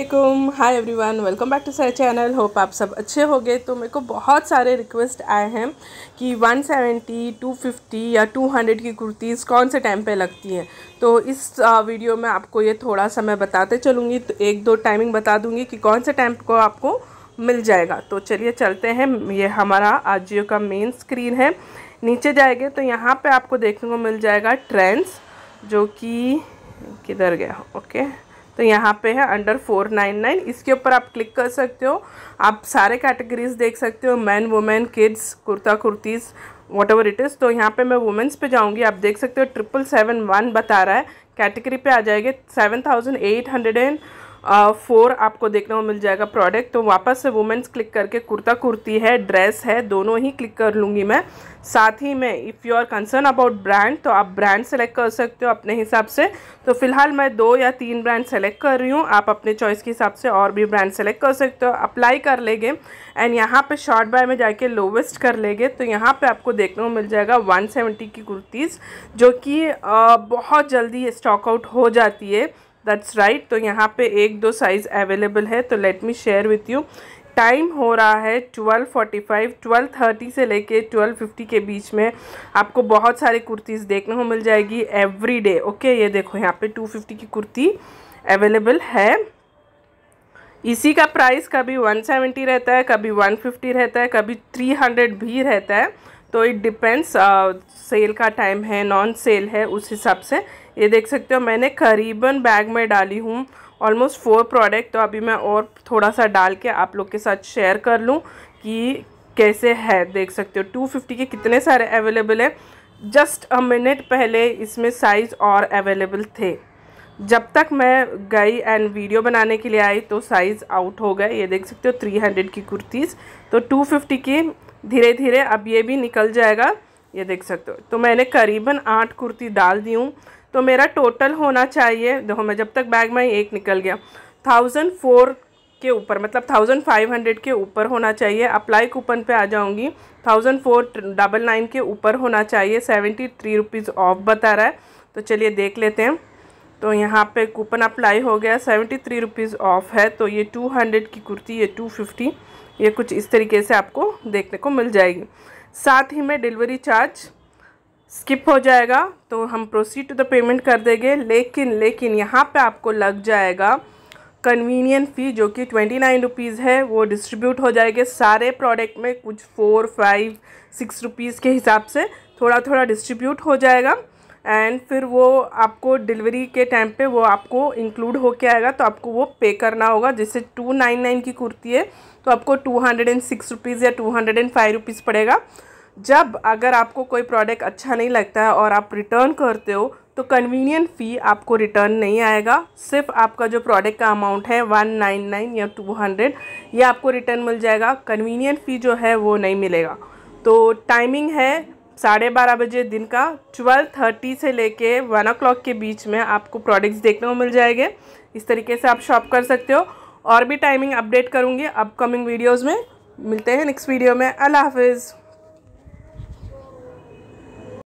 वालेकुम hi everyone welcome back to Sai channel hope आप सब अच्छे हो गए तो मेरे को बहुत सारे रिक्वेस्ट आए हैं कि 170, 250 या 200 की कुर्तीज़ कौन से टाइम पे लगती हैं तो इस वीडियो में आपको ये थोड़ा सा मैं बताते चलूँगी तो एक दो टाइमिंग बता दूँगी कि कौन से टाइम को आपको मिल जाएगा तो चलिए चलते हैं ये हमारा आज का मेन स्क्रीन है नीचे जाएंगे तो यहाँ पर आपको देखने को मिल जाएगा ट्रेंड्स जो कि किधर गया ओके तो यहाँ पे है अंडर फोर नाइन नाइन इसके ऊपर आप क्लिक कर सकते हो आप सारे कैटेगरीज देख सकते हो man women kids kurta kurtis whatever it is तो यहाँ पे मैं वुमेंस पे जाऊँगी आप देख सकते हो ट्रिपल सेवन वन बता रहा है कैटेगरी पे आ जाएगी seven thousand eight hundred and four आपको देखने को मिल जाएगा प्रोडक्ट तो वापस से वुमेंस क्लिक करके कुर्ता कुर्ती है ड्रेस है दोनों ही क्लिक कर लूँगी मैं साथ ही में if you are concern about brand तो आप ब्रांड सेलेक्ट कर सकते हो अपने हिसाब से तो फिलहाल मैं दो या तीन ब्रांड सेलेक्ट कर रही हूँ आप अपने चॉइस के हिसाब से और भी ब्रांड सेलेक्ट कर सकते हो अप्लाई कर लेंगे एंड यहाँ पे शॉर्ट बाय में जाके लोवेस्ट कर लेंगे तो यहाँ पे आपको देखने को मिल जाएगा 170 की कुर्तीज़ जो कि बहुत जल्दी स्टॉक आउट हो जाती है दैट्स राइट तो यहाँ पे एक दो साइज़ अवेलेबल है तो let me share with you time हो रहा है ट्वेल्व 12:30 फाइव ट्वेल्व थर्टी से लेके ट्वेल्व फिफ्टी के बीच में आपको बहुत सारी कुर्तीज़ देखने को मिल जाएगी एवरी डे ओके ये देखो यहाँ पे टू फिफ्टी की कुर्ती अवेलेबल है इसी का प्राइस कभी वन सेवेंटी रहता है कभी वन फिफ्टी रहता है कभी थ्री हंड्रेड भी रहता है तो इट डिपेंड्स सेल का टाइम है नॉन सेल है उस हिसाब से ये देख सकते हो मैंने करीबन बैग में डाली हूँ ऑलमोस्ट फोर प्रोडक्ट तो अभी मैं और थोड़ा सा डाल के आप लोग के साथ शेयर कर लूँ कि कैसे है देख सकते हो टू फिफ्टी के कितने सारे अवेलेबल हैं जस्ट अ मिनट पहले इसमें साइज़ और अवेलेबल थे जब तक मैं गई एंड वीडियो बनाने के लिए आई तो साइज़ आउट हो गए ये देख सकते हो 300 की कुर्तीज़ तो 250 की धीरे धीरे अब ये भी निकल जाएगा ये देख सकते हो तो मैंने करीबन आठ कुर्ती डाल दी हूँ तो मेरा टोटल होना चाहिए देखो मैं जब तक बैग में एक निकल गया थाउजेंड फोर के ऊपर मतलब थाउजेंड फाइव हंड्रेड के ऊपर होना चाहिए अप्लाई कूपन पे आ जाऊँगी थाउजेंड फोर डबल नाइन के ऊपर होना चाहिए सेवेंटी थ्री रुपीज़ ऑफ बता रहा है तो चलिए देख लेते हैं तो यहाँ पे कूपन अप्लाई हो गया सेवेंटी थ्री रुपीज़ ऑफ है तो ये टू हंड्रेड की कुर्ती ये टू फिफ्टी ये कुछ इस तरीके से आपको देखने को मिल जाएगी साथ ही में डिलीवरी चार्ज स्किप हो जाएगा तो हम प्रोसीड टू द पेमेंट कर देंगे लेकिन लेकिन यहाँ पे आपको लग जाएगा कन्वीनियन फ़ी जो कि ट्वेंटी नाइन रुपीज़ है वो डिस्ट्रीब्यूट हो जाएगी सारे प्रोडक्ट में कुछ फ़ोर फाइव सिक्स रुपीज़ के हिसाब से थोड़ा थोड़ा डिस्ट्रीब्यूट हो जाएगा एंड फिर वो आपको डिलीवरी के टाइम पे वो आपको इंक्लूड हो के आएगा तो आपको वो पे करना होगा जैसे टू नाइन नाइन की कुर्ती है तो आपको two hundred and six rupees या two hundred and five rupees पड़ेगा जब अगर आपको कोई प्रोडक्ट अच्छा नहीं लगता है और आप रिटर्न करते हो तो कन्वीनियंट फ़ी आपको रिटर्न नहीं आएगा सिर्फ आपका जो प्रोडक्ट का अमाउंट है वन नाइन नाइन या टू हंड्रेड ये आपको रिटर्न मिल जाएगा कन्वीनियंट फ़ी जो है वो नहीं मिलेगा तो टाइमिंग है साढ़े बारह बजे दिन का ट्वेल्व थर्टी से लेके वन ओ के बीच में आपको प्रोडक्ट्स देखने को मिल जाएंगे इस तरीके से आप शॉप कर सकते हो और भी टाइमिंग अपडेट करूँगी अपकमिंग वीडियोज़ में मिलते हैं नेक्स्ट वीडियो में अल्लाह हाफिज़